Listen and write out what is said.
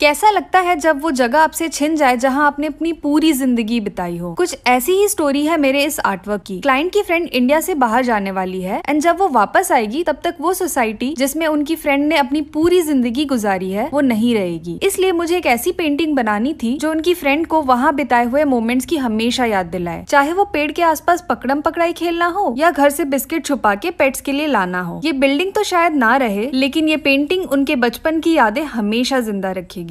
कैसा लगता है जब वो जगह आपसे छिन जाए जहां आपने अपनी पूरी जिंदगी बिताई हो कुछ ऐसी ही स्टोरी है मेरे इस आर्टवर्क की क्लाइंट की फ्रेंड इंडिया से बाहर जाने वाली है एंड जब वो वापस आएगी तब तक वो सोसाइटी जिसमें उनकी फ्रेंड ने अपनी पूरी जिंदगी गुजारी है वो नहीं रहेगी इसलिए मुझे एक ऐसी पेंटिंग बनानी थी जो उनकी फ्रेंड को वहाँ बिताए हुए मोमेंट्स की हमेशा याद दिलाए चाहे वो पेड़ के आसपास पकड़म पकड़ाई खेलना हो या घर से बिस्किट छुपा के पेट्स के लिए लाना हो ये बिल्डिंग तो शायद ना रहे लेकिन ये पेंटिंग उनके बचपन की यादें हमेशा जिंदा रखेगी